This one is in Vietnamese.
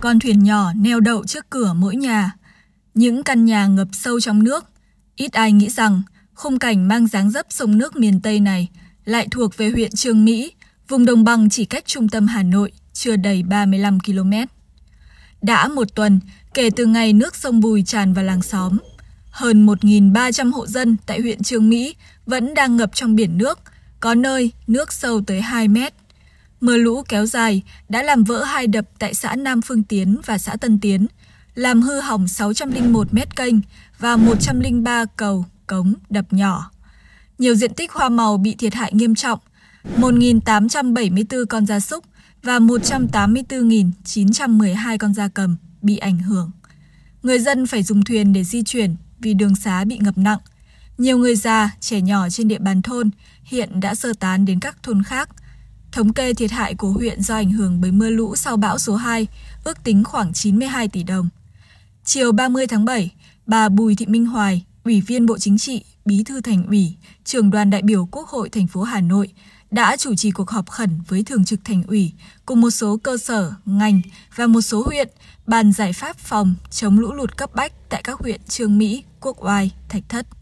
Con thuyền nhỏ neo đậu trước cửa mỗi nhà. Những căn nhà ngập sâu trong nước. Ít ai nghĩ rằng khung cảnh mang dáng dấp sông nước miền Tây này lại thuộc về huyện Trương Mỹ, vùng đồng bằng chỉ cách trung tâm Hà Nội chưa đầy 35 km. Đã một tuần kể từ ngày nước sông Bùi tràn vào làng xóm, hơn 1.300 hộ dân tại huyện Trương Mỹ vẫn đang ngập trong biển nước, có nơi nước sâu tới 2 mét. Mưa lũ kéo dài đã làm vỡ hai đập tại xã Nam Phương Tiến và xã Tân Tiến, làm hư hỏng 601 mét kênh và 103 cầu, cống, đập nhỏ. Nhiều diện tích hoa màu bị thiệt hại nghiêm trọng, 1.874 con gia súc và 184.912 con gia cầm bị ảnh hưởng. Người dân phải dùng thuyền để di chuyển vì đường xá bị ngập nặng. Nhiều người già, trẻ nhỏ trên địa bàn thôn hiện đã sơ tán đến các thôn khác – Thống kê thiệt hại của huyện do ảnh hưởng bởi mưa lũ sau bão số 2, ước tính khoảng 92 tỷ đồng. Chiều 30 tháng 7, bà Bùi Thị Minh Hoài, Ủy viên Bộ Chính trị, Bí thư Thành ủy, trường đoàn đại biểu Quốc hội thành phố Hà Nội đã chủ trì cuộc họp khẩn với Thường trực Thành ủy cùng một số cơ sở, ngành và một số huyện bàn giải pháp phòng chống lũ lụt cấp bách tại các huyện Trương Mỹ, Quốc Oai, Thạch Thất.